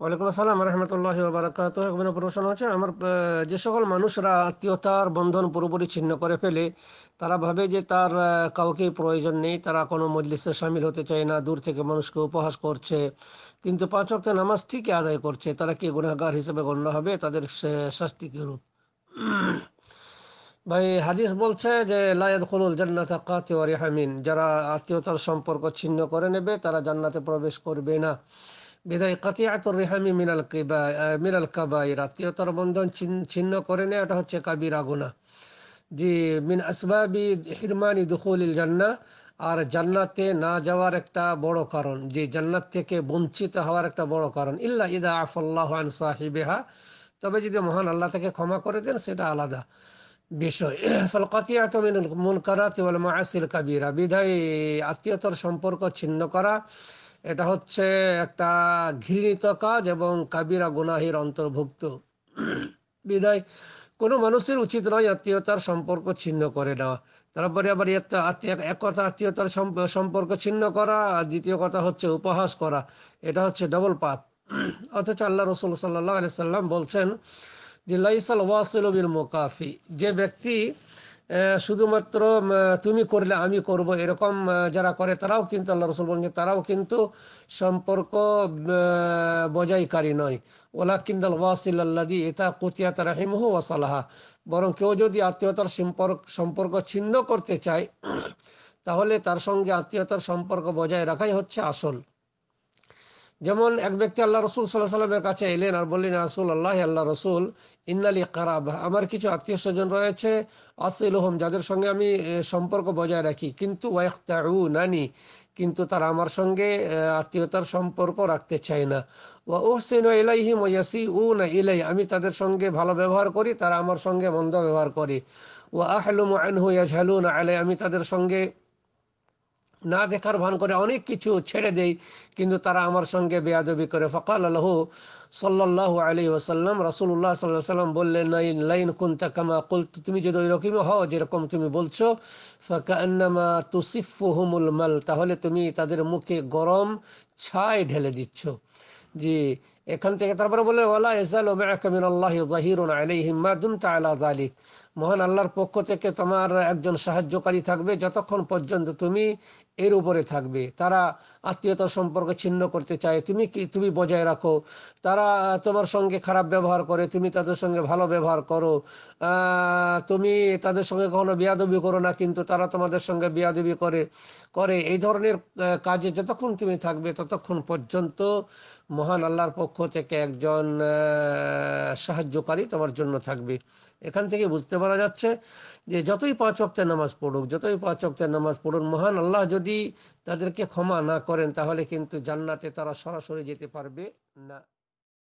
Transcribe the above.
ওয়ালাইকুম আসসালাম রহমতুল্লাহ বারাকাত এখানে প্রশ্ন হচ্ছে আমার যে সকল মানুষরা আত্মীয়তার বন্ধন পুরোপুরি ছিন্ন করে ফেলে তারা ভাবে যে তার কাউকে প্রয়োজন নেই তারা কোনো মজলিসে সামিল হতে চায় না দূর থেকে মানুষকে উপহাস করছে কিন্তু পাঁচ অক্টে নামাজ ঠিকই আদায় করছে তারা কি গুণাগার হিসেবে গণ্য হবে তাদের শাস্তি রূপ ভাই হাদিস বলছে যে লায়দ খুলুল জান্নাত কাতে হামিন যারা আত্মীয়তার সম্পর্ক ছিন্ন করে নেবে তারা জান্নাতে প্রবেশ করবে না বিদায় কাতিয়াতুর রিহামি মিনাল কিবা মিনাল কাবাইর আত্মীয়তার বন্ধন ছিন্ন করে নেয় এটা হচ্ছে কাবিরা গুনা জি মিন আসবাবি হিরমানি দুখুলিল জান্না আর জান্নাতে না যাওয়ার একটা বড় কারণ যে জান্নাত থেকে বঞ্চিত হওয়ার একটা বড় কারণ ইল্লা ইদা আফল্লাহ আন সাহিবেহা তবে যদি মহান আল্লাহ তাকে ক্ষমা করে দেন সেটা আলাদা বিষয় ফল কতিয়াত মিনাল মুনকারাত ওয়াল মাআসিল কাবিরা বিদায় আত্মীয়তার সম্পর্ক ছিন্ন করা এটা হচ্ছে একটা ঘৃণিত কাজ এবং কাবিরা গুনাহির অন্তর্ভুক্ত বিদায় কোন মানুষের উচিত নয় আত্মীয়তার সম্পর্ক ছিন্ন করে নেওয়া তারপরে মানে আবার এক কথা আত্মীয়তার সম্পর্ক ছিন্ন করা আর দ্বিতীয় কথা হচ্ছে উপহাস করা এটা হচ্ছে ডবল পাপ অথচ আল্লাহ রসুল সাল্লাহ আলি সাল্লাম বলছেন যে লাইসাল ওয়াসিল মোকাফি যে ব্যক্তি শুধুমাত্র তুমি করলে আমি করব এরকম যারা করে তারাও কিন্তু আল্লাহ রসুল বলছেন তারাও কিন্তু সম্পর্ক বজায়কারী নয় ওলা কিন্দাল ওয়াসিল দি এটা কুতিয়া তারা হিমহ ওয়াসালাহা বরং কেউ যদি আত্মীয়তার সম্পর্ক সম্পর্ক ছিন্ন করতে চায় তাহলে তার সঙ্গে আত্মীয়তার সম্পর্ক বজায় রাখাই হচ্ছে আসল যেমন এক ব্যক্তি আল্লাহ রসুল সাল্লাহ সাল্লামের কাছে এলেন আর বললেন রাসুল আল্লাহ আল্লাহ রসুল ইন্নালি কারাব আমার কিছু আত্মীয় স্বজন রয়েছে আসিল হোম যাদের সঙ্গে আমি সম্পর্ক বজায় রাখি কিন্তু ওয়াইখতাউ নানি কিন্তু তারা আমার সঙ্গে আত্মীয়তার সম্পর্ক রাখতে চায় না ও ওহসিন ইলাইহিম ওয়াসি উ না ইলাই আমি তাদের সঙ্গে ভালো ব্যবহার করি তারা আমার সঙ্গে মন্দ ব্যবহার করে ওয়া আহলুম আনহু ইয়াজহালুন আলাই আমি তাদের সঙ্গে না দেখার ভান করে অনেক কিছু ছেড়ে দেই কিন্তু তারা আমার সঙ্গে বেয়াদবি করে ফকাল আলহ সাল্লাহ আলী ওসাল্লাম রাসুল্লাহ সাল্লাহ সাল্লাম বললেন লাইন কুন্তা তাকামা কুল তুমি যদি ওই রকমই হও যেরকম তুমি বলছো ফাকান্নামা তুসিফুহুমুল মাল তাহলে তুমি তাদের মুখে গরম ছাই ঢেলে দিচ্ছ জি এখান থেকে তারপরে বলে ওলা এসাল মিনাল্লাহি জাহিরুন আলাইহিম মা দুমতা আলা যালিক মহান আল্লাহর পক্ষ থেকে তোমার একজন সাহায্যকারী থাকবে যতক্ষণ পর্যন্ত তুমি এর উপরে থাকবে তারা আত্মীয়তা সম্পর্ক ছিন্ন করতে চায় তুমি কি তুমি বজায় রাখো তারা তোমার সঙ্গে খারাপ ব্যবহার করে তুমি তাদের সঙ্গে ভালো ব্যবহার করো তুমি তাদের সঙ্গে কখনো বিয়াদবি করো না কিন্তু তারা তোমাদের সঙ্গে বিয়াদবি করে করে এই ধরনের কাজে যতক্ষণ তুমি থাকবে ততক্ষণ পর্যন্ত মহান আল্লাহর পক্ষ থেকে একজন সাহায্যকারী তোমার জন্য থাকবে এখান থেকে বুঝতে বলা যাচ্ছে যে যতই পাঁচ অক্তের নামাজ পড়ুক যতই পাঁচ অক্তের নামাজ পড়ুক মহান আল্লাহ যদি তাদেরকে ক্ষমা না করেন তাহলে কিন্তু জান্নাতে তারা সরাসরি যেতে পারবে না